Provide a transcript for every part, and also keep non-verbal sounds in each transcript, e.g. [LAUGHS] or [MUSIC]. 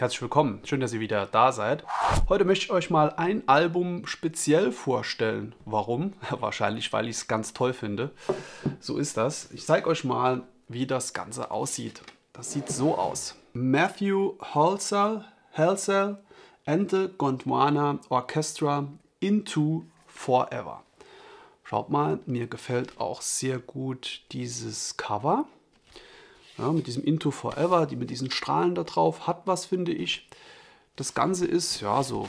herzlich willkommen. Schön, dass ihr wieder da seid. Heute möchte ich euch mal ein Album speziell vorstellen. Warum? [LAUGHS] Wahrscheinlich, weil ich es ganz toll finde. So ist das. Ich zeige euch mal, wie das Ganze aussieht. Das sieht so aus. Matthew Halsall Halsell Ente Gondwana Orchestra Into Forever. Schaut mal, mir gefällt auch sehr gut dieses Cover. Ja, mit diesem Into Forever, die mit diesen Strahlen da drauf, hat was, finde ich. Das Ganze ist ja so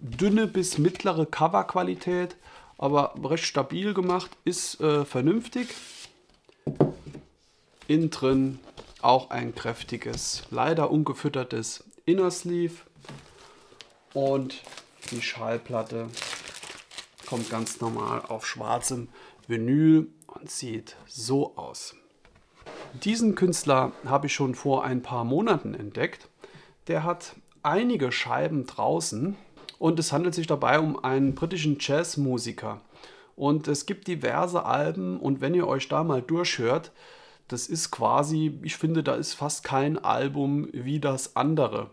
dünne bis mittlere Coverqualität, aber recht stabil gemacht, ist äh, vernünftig. Innen drin auch ein kräftiges, leider ungefüttertes Inner Sleeve und die Schallplatte kommt ganz normal auf schwarzem Vinyl und sieht so aus. Diesen Künstler habe ich schon vor ein paar Monaten entdeckt. Der hat einige Scheiben draußen und es handelt sich dabei um einen britischen Jazzmusiker. Und es gibt diverse Alben und wenn ihr euch da mal durchhört, das ist quasi, ich finde, da ist fast kein Album wie das andere.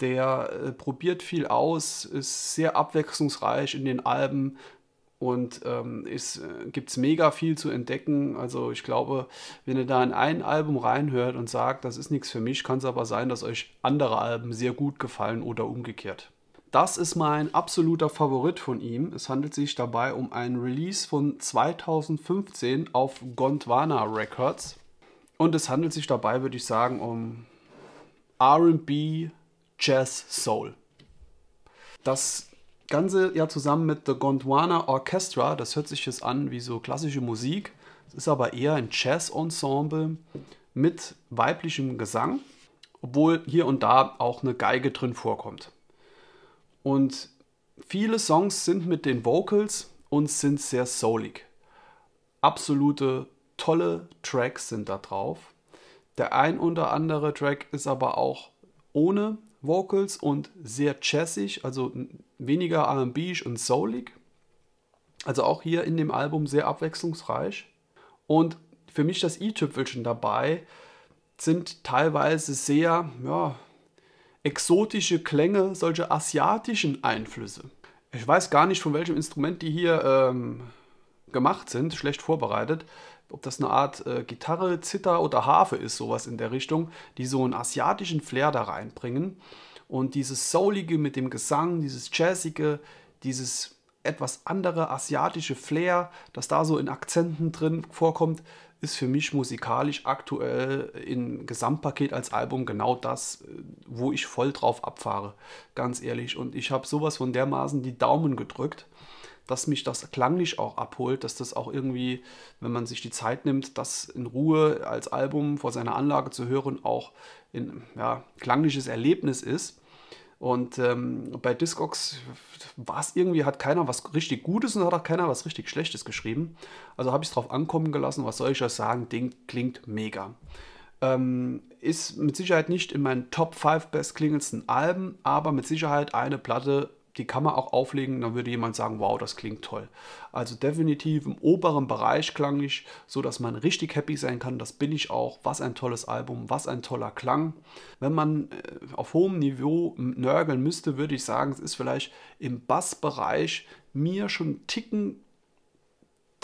Der äh, probiert viel aus, ist sehr abwechslungsreich in den Alben, und es ähm, äh, gibt mega viel zu entdecken. Also ich glaube, wenn ihr da in ein Album reinhört und sagt, das ist nichts für mich, kann es aber sein, dass euch andere Alben sehr gut gefallen oder umgekehrt. Das ist mein absoluter Favorit von ihm. Es handelt sich dabei um einen Release von 2015 auf Gondwana Records. Und es handelt sich dabei, würde ich sagen, um RB, Jazz, Soul. Das Ganze ja zusammen mit The Gondwana Orchestra. Das hört sich jetzt an wie so klassische Musik. Es ist aber eher ein Jazz-Ensemble mit weiblichem Gesang, obwohl hier und da auch eine Geige drin vorkommt. Und viele Songs sind mit den Vocals und sind sehr soulig. Absolute tolle Tracks sind da drauf. Der ein oder andere Track ist aber auch ohne Vocals und sehr jazzig, also weniger R&B und soulig. Also auch hier in dem Album sehr abwechslungsreich. Und für mich das i-Tüpfelchen dabei sind teilweise sehr ja, exotische Klänge, solche asiatischen Einflüsse. Ich weiß gar nicht, von welchem Instrument die hier ähm, gemacht sind, schlecht vorbereitet ob das eine Art äh, Gitarre, Zither oder Harfe ist, sowas in der Richtung, die so einen asiatischen Flair da reinbringen. Und dieses Soulige mit dem Gesang, dieses Jazzige, dieses etwas andere asiatische Flair, das da so in Akzenten drin vorkommt, ist für mich musikalisch aktuell im Gesamtpaket als Album genau das, äh, wo ich voll drauf abfahre, ganz ehrlich. Und ich habe sowas von dermaßen die Daumen gedrückt dass mich das klanglich auch abholt, dass das auch irgendwie, wenn man sich die Zeit nimmt, das in Ruhe als Album vor seiner Anlage zu hören, auch ein ja, klangliches Erlebnis ist. Und ähm, bei Discogs war es irgendwie, hat keiner was richtig Gutes und hat auch keiner was richtig Schlechtes geschrieben. Also habe ich es drauf ankommen gelassen, was soll ich euch sagen, Ding klingt mega. Ähm, ist mit Sicherheit nicht in meinen Top 5 bestklingendsten Alben, aber mit Sicherheit eine Platte, die kann man auch auflegen, dann würde jemand sagen, wow, das klingt toll. Also definitiv im oberen Bereich klang ich, so dass man richtig happy sein kann. Das bin ich auch. Was ein tolles Album, was ein toller Klang. Wenn man äh, auf hohem Niveau nörgeln müsste, würde ich sagen, es ist vielleicht im Bassbereich mir schon einen Ticken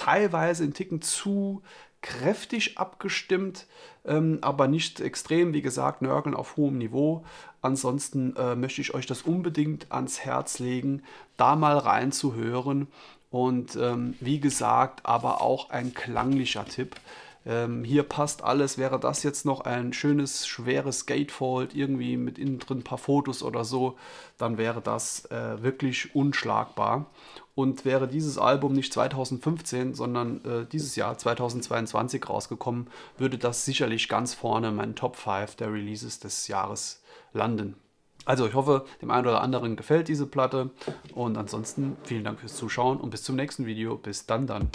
teilweise einen Ticken zu kräftig abgestimmt, ähm, aber nicht extrem. Wie gesagt, Nörgeln auf hohem Niveau. Ansonsten äh, möchte ich euch das unbedingt ans Herz legen, da mal reinzuhören. Und ähm, wie gesagt, aber auch ein klanglicher Tipp ähm, hier passt alles, wäre das jetzt noch ein schönes, schweres Gatefold, irgendwie mit innen drin ein paar Fotos oder so, dann wäre das äh, wirklich unschlagbar. Und wäre dieses Album nicht 2015, sondern äh, dieses Jahr 2022 rausgekommen, würde das sicherlich ganz vorne in meinen Top 5 der Releases des Jahres landen. Also ich hoffe, dem einen oder anderen gefällt diese Platte und ansonsten vielen Dank fürs Zuschauen und bis zum nächsten Video. Bis dann dann.